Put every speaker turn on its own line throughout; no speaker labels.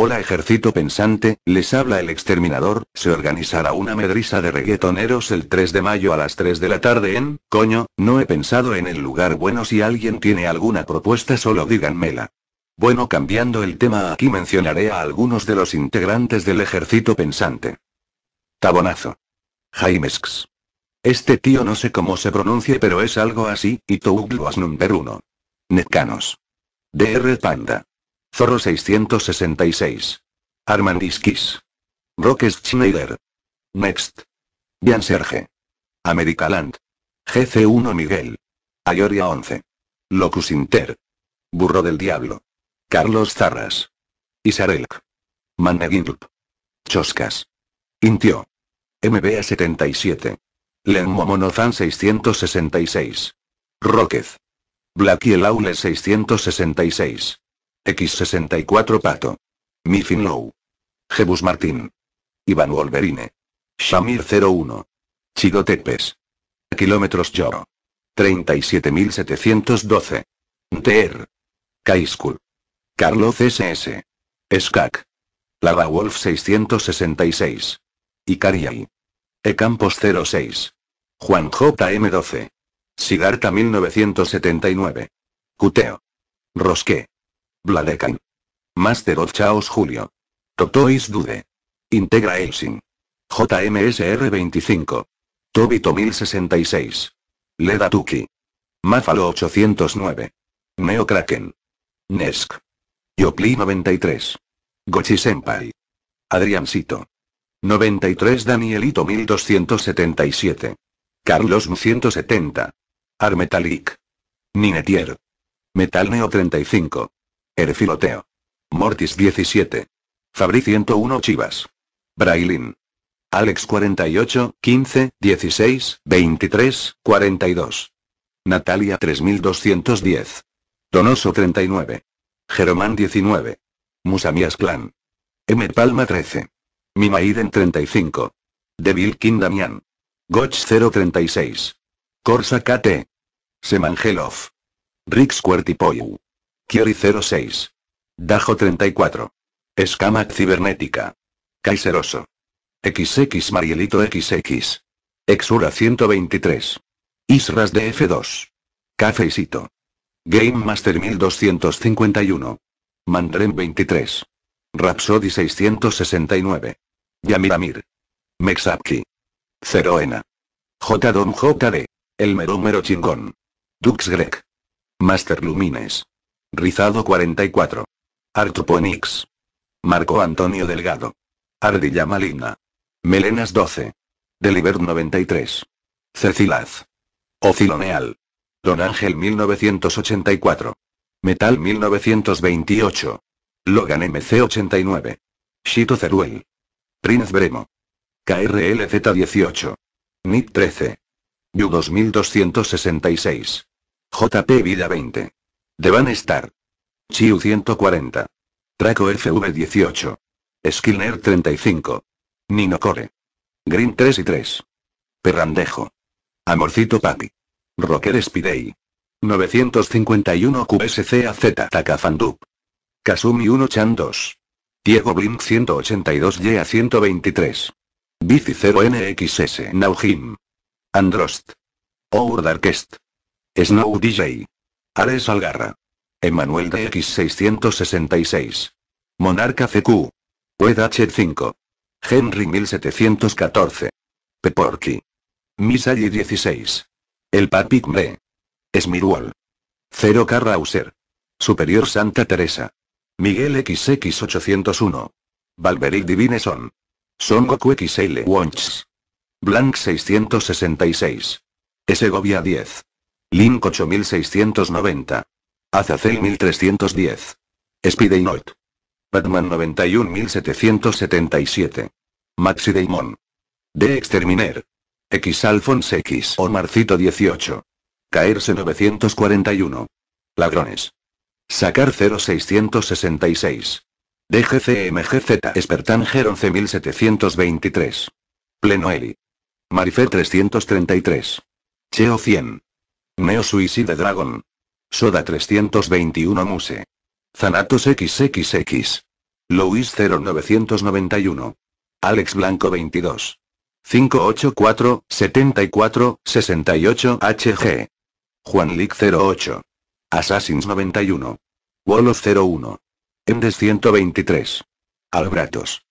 Hola ejército pensante, les habla el exterminador, se organizará una medrisa de reggaetoneros el 3 de mayo a las 3 de la tarde en, coño, no he pensado en el lugar bueno si alguien tiene alguna propuesta solo díganmela. Bueno cambiando el tema aquí mencionaré a algunos de los integrantes del ejército pensante. Tabonazo. Jaimex. Este tío no sé cómo se pronuncie pero es algo así, y Tougloas number 1. Netcanos. DR Panda. Zorro 666. Armandiskis. Roque Schneider. Next. Jan Serge. Americaland. GC1 Miguel. Ayoria 11. Locus Inter. Burro del Diablo. Carlos Zarras. Isarelk. Mannegilp. Choscas. Intio. MBA 77. Len Monozan 666. Roquez. Blackie Laule 666. X64 Pato. Mifin Low. Jebus Martín. Iván Wolverine. Shamir 01. chigotepes Tepes. Kilómetros Yoro. 37712. TR. Kaiskul. Carlos SS. Skak. Lava Wolf 666. Icariay. E Campos 06. Juan JM12. Sigarta 1979. Cuteo. Rosqué. Bladecan. Master of Chaos Julio. Totois Dude. Integra Elsin. JMSR 25. Tobito 1066. Leda Tuki. Mafalo 809. Neo Kraken. Nesk. Yopli 93. Gochi Senpai. Adriancito. 93 Danielito 1277. Carlos 170. Armetalik. Ninetier. Metalneo 35. El Mortis 17. Fabri 101 Chivas. Brailin. Alex 48, 15, 16, 23, 42. Natalia 3210. Donoso 39. Jeromán 19. Musamias Clan. M. Palma 13. Mimaiden 35. Devil King Damian. Goch 036. Corsa KT. Semangelov. Rix Cuertipoyu. Kiori 06. Dajo 34. Escama cibernética. Kaiseroso. XX Marielito XX. Exura 123. Isras DF2. Cafeisito. Game Master 1251. Mandrem 23. Rhapsody 669. Yamiramir. Mexapki. Zeroena. J. JD. El Merúmero chingón. Dux Greg. Master Lumines. Rizado 44. Artuponix. Marco Antonio Delgado. Ardilla maligna. Melenas 12. Deliver 93. Cecilaz. Ociloneal. Don Ángel 1984. Metal 1928. Logan MC 89. Shito Ceruel. Prince Bremo. KRLZ 18. NIT 13. Yu 2266. JP Vida 20. Devan Star. Chiu 140. Traco FV18. Skinner 35. Nino Core. Green 3 y 3. Perrandejo. Amorcito Papi. Rocker Spidey. 951 QSCAZ Takafandup. Kasumi 1 Chan 2. Diego Blink 182 YA 123. Bici 0 NXS Naujim. Androst. Our Darkest. Snow DJ. Ares Algarra. Emanuel DX666. Monarca CQ. Wed 5 Henry 1714. Peporki. Misali 16. El Papi B. Esmirual. 0 Carrauser. Superior Santa Teresa. Miguel XX801. Valveric Divine Son. Son Goku XL Wonchs. Blank 666. Segovia 10. Link 8690. Azazel 1310. Speedy Note. Batman 91777. Maxi Damon. De Exterminer. X Alphonse X o Marcito 18. Caerse 941. Ladrones. Sacar 0666. DGCMGZ Espertanger 11723. Pleno Eli. Marife 333. Cheo 100. Neo Suicide Dragon. Soda 321 Muse. Zanatos XXX. Louis 0991. Alex Blanco 22. 584 74 68 HG. Juan Lick 08. Assassins 91. Wolof 01. Endes 123. Albratos.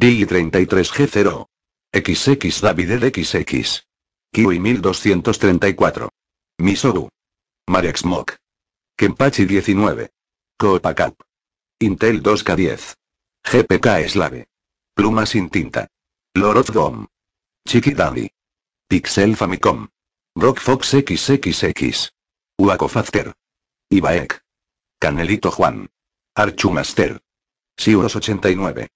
DI33G0. XX David XX. Kiwi 1234. Misoru, Marek Kempachi Kenpachi 19. Copacab. Intel 2K10. GPK Slave. Pluma sin tinta. Lorozgom. Gom. Chiqui Pixel Famicom. Rock Fox XXX. Waco Factor. Ibaek. Canelito Juan. Archumaster. Siuros 89.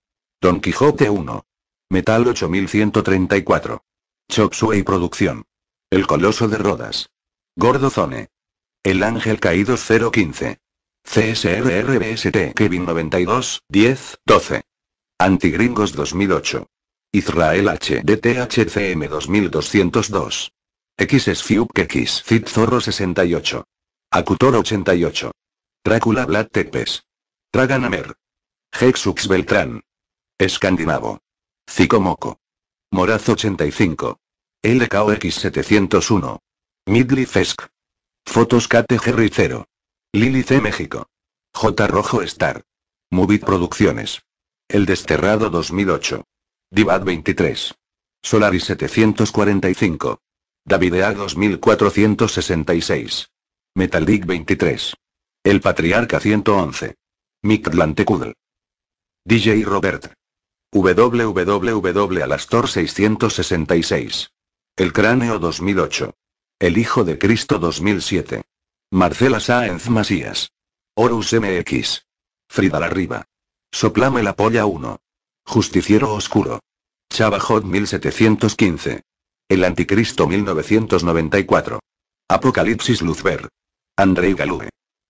Don Quijote 1. Metal 8134. Chopsway Producción. El Coloso de Rodas. Gordozone. El Ángel Caído 015. CSRRBST Kevin 92, 10, 12. Antigringos 2008. Israel HDTHCM 2202. XSFUBKX X, 68. Acutor 88. Drácula Blattepes, Tepes. Traganamer. Hexux Beltrán. Escandinavo. Cicomoco. Moraz 85. LKOX 701. Fesk. Fotos KTG 0. Lili C. México. J. Rojo Star. Movit Producciones. El Desterrado 2008. Divad 23. Solaris 745. Davidea 2466. Metallic 23. El Patriarca 111. Kudl. DJ Robert. www.alastor666. El Cráneo 2008. El Hijo de Cristo 2007. Marcela Sáenz Masías. Horus MX. Frida arriba. Soplame la polla 1. Justiciero Oscuro. Chabajot 1715. El Anticristo 1994. Apocalipsis Luzber. Andrei Galue.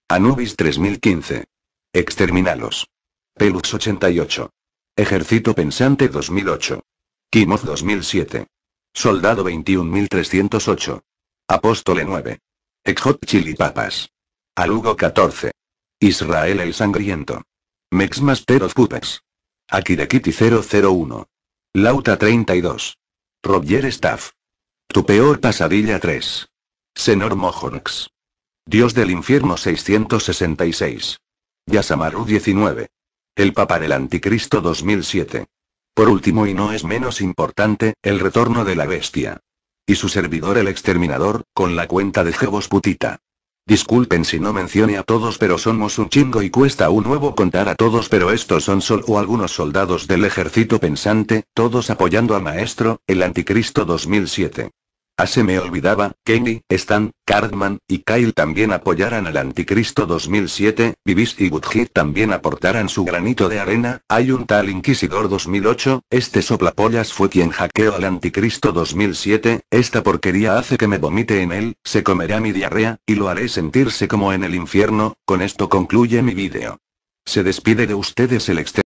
Anubis 3015. Exterminalos. Pelux 88. Ejército Pensante 2008. Kimoz 2007. Soldado 21308. Apóstole 9. Exhot Chili Papas. Alugo 14. Israel el Sangriento. Mexmaster of Puppets. Akirekiti 001. Lauta 32. Roger Staff. Tu peor pasadilla 3. Senor Mojonx. Dios del infierno 666. Yasamaru 19. El Papa del Anticristo 2007. Por último y no es menos importante, el retorno de la bestia. Y su servidor el exterminador, con la cuenta de Jebos Putita. Disculpen si no mencione a todos pero somos un chingo y cuesta un nuevo contar a todos pero estos son solo algunos soldados del ejército pensante, todos apoyando a Maestro, el anticristo 2007 se me olvidaba, Kenny, Stan, Cartman y Kyle también apoyaran al Anticristo 2007, Vivis y Woodhead también aportaran su granito de arena, hay un tal Inquisidor 2008, este soplapollas fue quien hackeó al Anticristo 2007, esta porquería hace que me vomite en él, se comerá mi diarrea, y lo haré sentirse como en el infierno, con esto concluye mi vídeo. Se despide de ustedes el exterior.